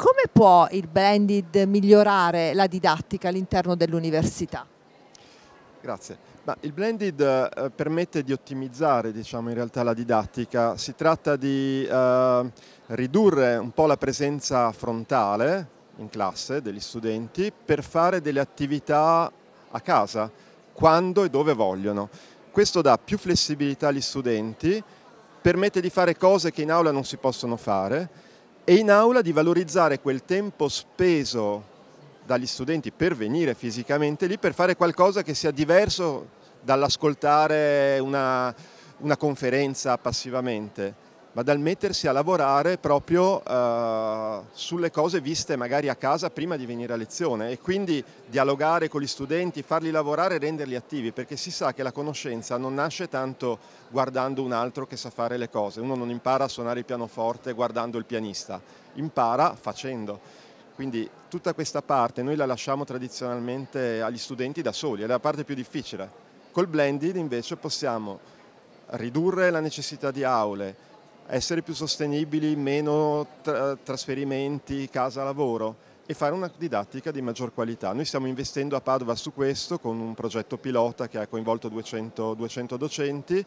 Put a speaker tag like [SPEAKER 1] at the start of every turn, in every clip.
[SPEAKER 1] Come può il blended migliorare la didattica all'interno dell'università?
[SPEAKER 2] Grazie. Ma il blended eh, permette di ottimizzare diciamo, in realtà la didattica, si tratta di eh, ridurre un po' la presenza frontale in classe degli studenti per fare delle attività a casa, quando e dove vogliono. Questo dà più flessibilità agli studenti, permette di fare cose che in aula non si possono fare e in aula di valorizzare quel tempo speso dagli studenti per venire fisicamente lì per fare qualcosa che sia diverso dall'ascoltare una, una conferenza passivamente ma dal mettersi a lavorare proprio eh, sulle cose viste magari a casa prima di venire a lezione e quindi dialogare con gli studenti, farli lavorare e renderli attivi, perché si sa che la conoscenza non nasce tanto guardando un altro che sa fare le cose, uno non impara a suonare il pianoforte guardando il pianista, impara facendo. Quindi tutta questa parte noi la lasciamo tradizionalmente agli studenti da soli, è la parte più difficile. Col blended invece possiamo ridurre la necessità di aule, essere più sostenibili, meno tra trasferimenti casa-lavoro e fare una didattica di maggior qualità. Noi stiamo investendo a Padova su questo con un progetto pilota che ha coinvolto 200, 200 docenti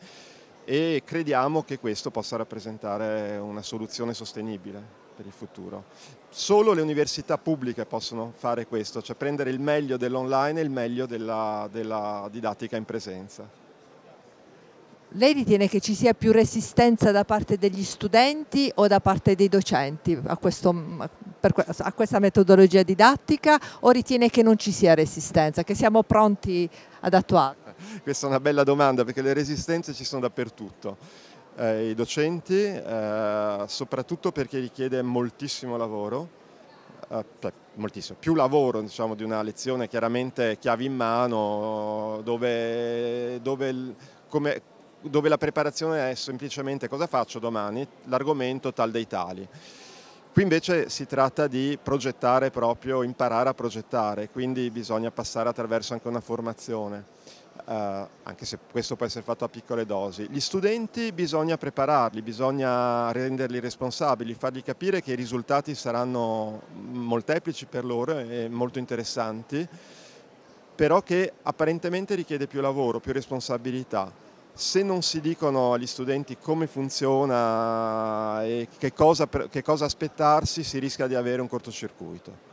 [SPEAKER 2] e crediamo che questo possa rappresentare una soluzione sostenibile per il futuro. Solo le università pubbliche possono fare questo, cioè prendere il meglio dell'online e il meglio della, della didattica in presenza.
[SPEAKER 1] Lei ritiene che ci sia più resistenza da parte degli studenti o da parte dei docenti a, questo, a questa metodologia didattica o ritiene che non ci sia resistenza, che siamo pronti ad attuarla?
[SPEAKER 2] Questa è una bella domanda perché le resistenze ci sono dappertutto. Eh, I docenti, eh, soprattutto perché richiede moltissimo lavoro, eh, cioè moltissimo, più lavoro diciamo, di una lezione chiaramente chiavi in mano, dove, dove come, dove la preparazione è semplicemente cosa faccio domani, l'argomento tal dei tali. Qui invece si tratta di progettare proprio, imparare a progettare, quindi bisogna passare attraverso anche una formazione, eh, anche se questo può essere fatto a piccole dosi. Gli studenti bisogna prepararli, bisogna renderli responsabili, fargli capire che i risultati saranno molteplici per loro e molto interessanti, però che apparentemente richiede più lavoro, più responsabilità se non si dicono agli studenti come funziona e che cosa, che cosa aspettarsi si rischia di avere un cortocircuito.